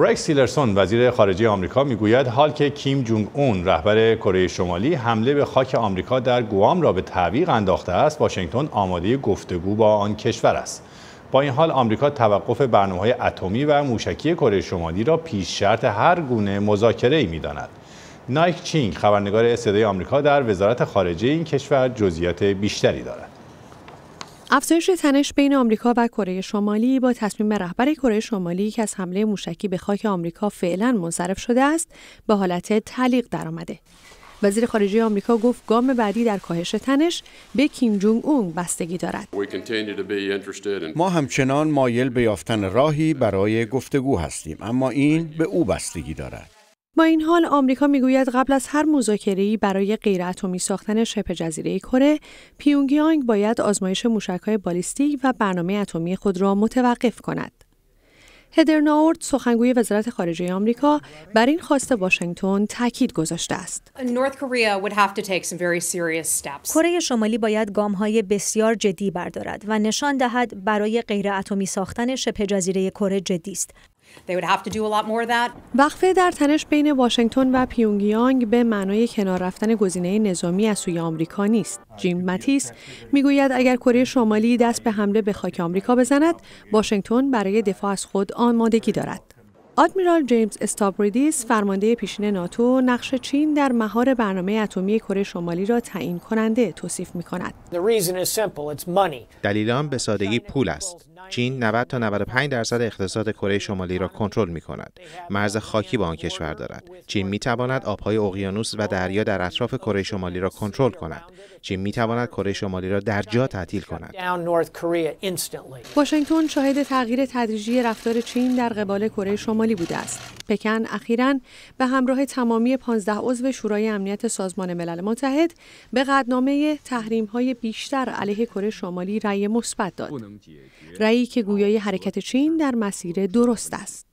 رکس تیلرسون وزیر خارجه آمریکا میگوید حال که کیم جونگ اون رهبر کره شمالی حمله به خاک آمریکا در گوام را به تعویق انداخته است واشنگتن آماده گفتگو با آن کشور است با این حال آمریکا توقف برنامه های اتمی و موشکی کره شمالی را پیش شرط هر گونه می میداند نایک چینگ خبرنگار صدای آمریکا در وزارت خارجه این کشور جزئیات بیشتری دارد افزایش تنش بین آمریکا و کره شمالی با تصمیم رهبر کره شمالی که از حمله موشکی به خاک آمریکا فعلا منصرف شده است به حالت تعلیق درآمده وزیر خارجه آمریکا گفت گام بعدی در کاهش تنش به کیم جونگ اون بستگی دارد. ما همچنان مایل به یافتن راهی برای گفتگو هستیم اما این به او بستگی دارد. با این حال آمریکا میگوید قبل از هر ای برای غیر اتمی ساختن شبه جزیره کره، پیونگیانگ باید آزمایش های بالیستیک و برنامه اتمی خود را متوقف کند. هدر ناورد سخنگوی وزارت خارجه آمریکا بر این خواست واشنگتن تاکید گذاشته است. کره شمالی باید گامهای بسیار جدی بردارد و نشان دهد برای غیر اتمی ساختن شبه جزیره کره جدی است وقفه در تنش بین واشنگتن و پیونگیانگ به معنای کنار رفتن گزینه نظامی از سوی آمریکا نیست. جیم ماتیس میگوید اگر کره شمالی دست به حمله به خاک آمریکا بزند، واشنگتن برای دفاع از خود آمادگی دارد. آدمیرال جیمز استابریدیس فرمانده پیشین ناتو نقش چین در مهار برنامه اتمی کره شمالی را تعیین کننده توصیف می کند. دلیل آن به سادگی پول است. چین 90 تا 95 درصد اقتصاد کره شمالی را کنترل می کند. مرز خاکی با آن کشور دارد. چین می تواند آبهای اقیانوس و دریا در اطراف کره شمالی را کنترل کند. چین می تواند کره شمالی را در جا تعطیل کند. واشنگتن شاهد تغییر تدریجی رفتار چین در قبال کره شمالی بوده است. پکن اخیرا به همراه تمامی 15 عضو شورای امنیت سازمان ملل متحد به قدنامه تحریم های بیشتر علیه کره شمالی رأی مثبت داد. ای که گویای حرکت چین در مسیر درست است.